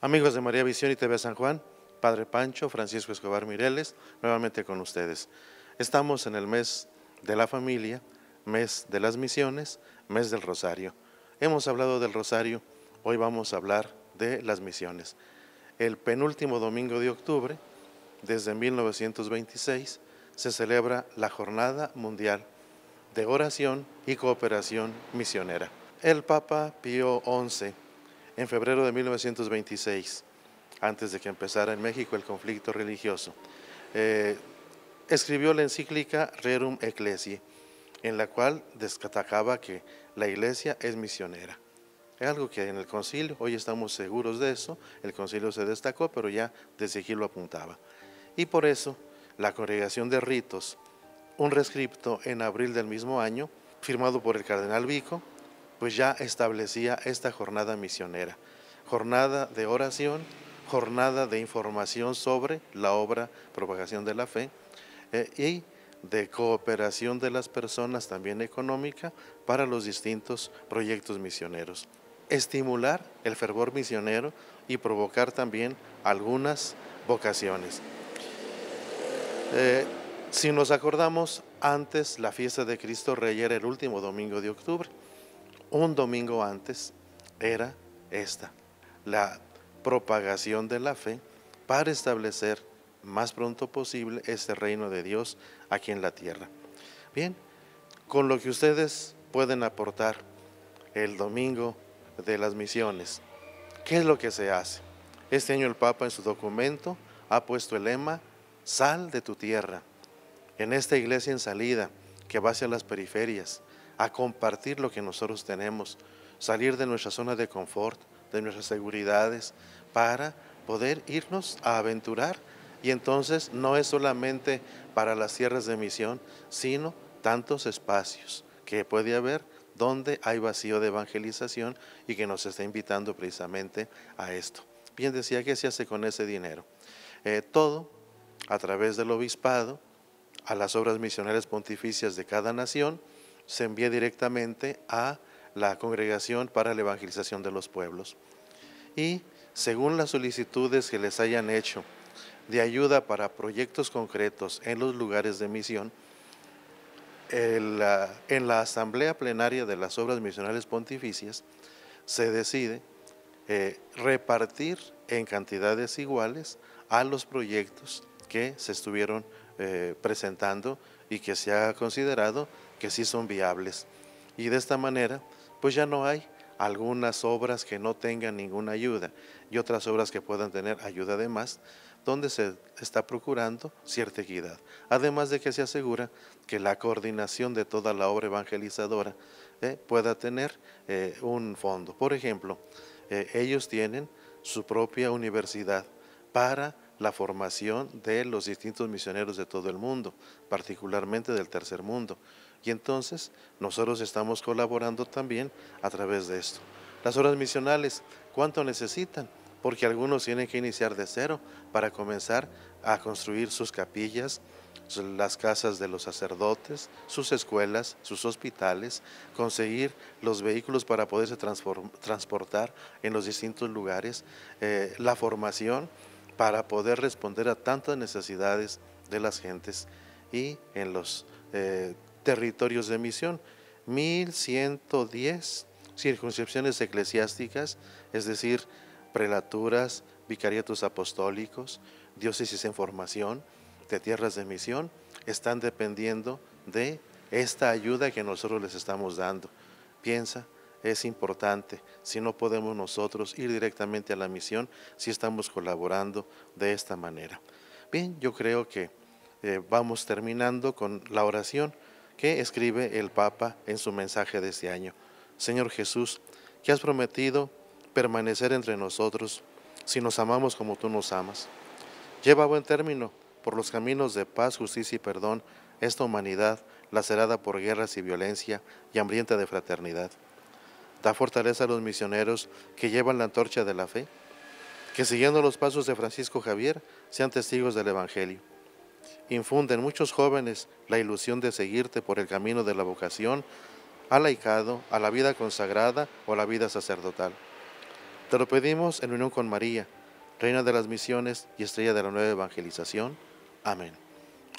Amigos de María Visión y TV San Juan, Padre Pancho, Francisco Escobar Mireles, nuevamente con ustedes. Estamos en el mes de la familia, mes de las misiones, mes del rosario. Hemos hablado del rosario, hoy vamos a hablar de las misiones. El penúltimo domingo de octubre, desde 1926, se celebra la Jornada Mundial de Oración y Cooperación Misionera. El Papa Pío XI en febrero de 1926, antes de que empezara en México el conflicto religioso. Eh, escribió la encíclica Rerum Ecclesiae, en la cual destacaba que la iglesia es misionera. Es algo que en el concilio, hoy estamos seguros de eso, el concilio se destacó, pero ya desde aquí lo apuntaba. Y por eso, la Congregación de Ritos, un rescripto en abril del mismo año, firmado por el cardenal Vico, pues ya establecía esta jornada misionera, jornada de oración, jornada de información sobre la obra propagación de la fe eh, y de cooperación de las personas también económica para los distintos proyectos misioneros. Estimular el fervor misionero y provocar también algunas vocaciones. Eh, si nos acordamos, antes la fiesta de Cristo Rey era el último domingo de octubre un domingo antes era esta, la propagación de la fe para establecer más pronto posible este reino de Dios aquí en la tierra. Bien, con lo que ustedes pueden aportar el domingo de las misiones, ¿qué es lo que se hace? Este año el Papa en su documento ha puesto el lema Sal de tu tierra. En esta iglesia en salida que va hacia las periferias, a compartir lo que nosotros tenemos, salir de nuestra zona de confort, de nuestras seguridades, para poder irnos a aventurar. Y entonces no es solamente para las tierras de misión, sino tantos espacios que puede haber donde hay vacío de evangelización y que nos está invitando precisamente a esto. Bien decía, ¿qué se hace con ese dinero? Eh, todo a través del obispado, a las obras misioneras pontificias de cada nación, se envía directamente a la Congregación para la Evangelización de los Pueblos. Y según las solicitudes que les hayan hecho de ayuda para proyectos concretos en los lugares de misión, en la Asamblea Plenaria de las Obras Misionales Pontificias se decide eh, repartir en cantidades iguales a los proyectos que se estuvieron eh, presentando y que se ha considerado que sí son viables. Y de esta manera, pues ya no hay algunas obras que no tengan ninguna ayuda y otras obras que puedan tener ayuda además, donde se está procurando cierta equidad. Además de que se asegura que la coordinación de toda la obra evangelizadora eh, pueda tener eh, un fondo. Por ejemplo, eh, ellos tienen su propia universidad para la formación de los distintos misioneros de todo el mundo, particularmente del tercer mundo. Y entonces nosotros estamos colaborando también a través de esto. Las horas misionales, ¿cuánto necesitan? Porque algunos tienen que iniciar de cero para comenzar a construir sus capillas, las casas de los sacerdotes, sus escuelas, sus hospitales, conseguir los vehículos para poderse transportar en los distintos lugares, eh, la formación para poder responder a tantas necesidades de las gentes y en los eh, territorios de misión. 1110 circunscripciones eclesiásticas, es decir, prelaturas, vicariatos apostólicos, diócesis en formación, de tierras de misión, están dependiendo de esta ayuda que nosotros les estamos dando. Piensa es importante si no podemos nosotros ir directamente a la misión si estamos colaborando de esta manera. Bien, yo creo que eh, vamos terminando con la oración que escribe el Papa en su mensaje de este año. Señor Jesús, que has prometido permanecer entre nosotros si nos amamos como tú nos amas. Lleva a buen término por los caminos de paz, justicia y perdón esta humanidad lacerada por guerras y violencia y hambrienta de fraternidad da fortaleza a los misioneros que llevan la antorcha de la fe, que siguiendo los pasos de Francisco Javier sean testigos del Evangelio. Infunde en muchos jóvenes la ilusión de seguirte por el camino de la vocación al laicado, a la vida consagrada o a la vida sacerdotal. Te lo pedimos en unión con María, Reina de las Misiones y Estrella de la Nueva Evangelización. Amén.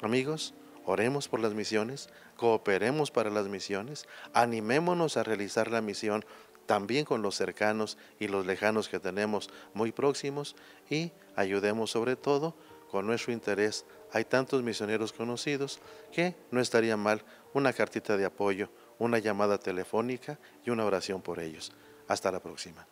Amigos, Oremos por las misiones, cooperemos para las misiones, animémonos a realizar la misión también con los cercanos y los lejanos que tenemos muy próximos y ayudemos sobre todo con nuestro interés. Hay tantos misioneros conocidos que no estaría mal una cartita de apoyo, una llamada telefónica y una oración por ellos. Hasta la próxima.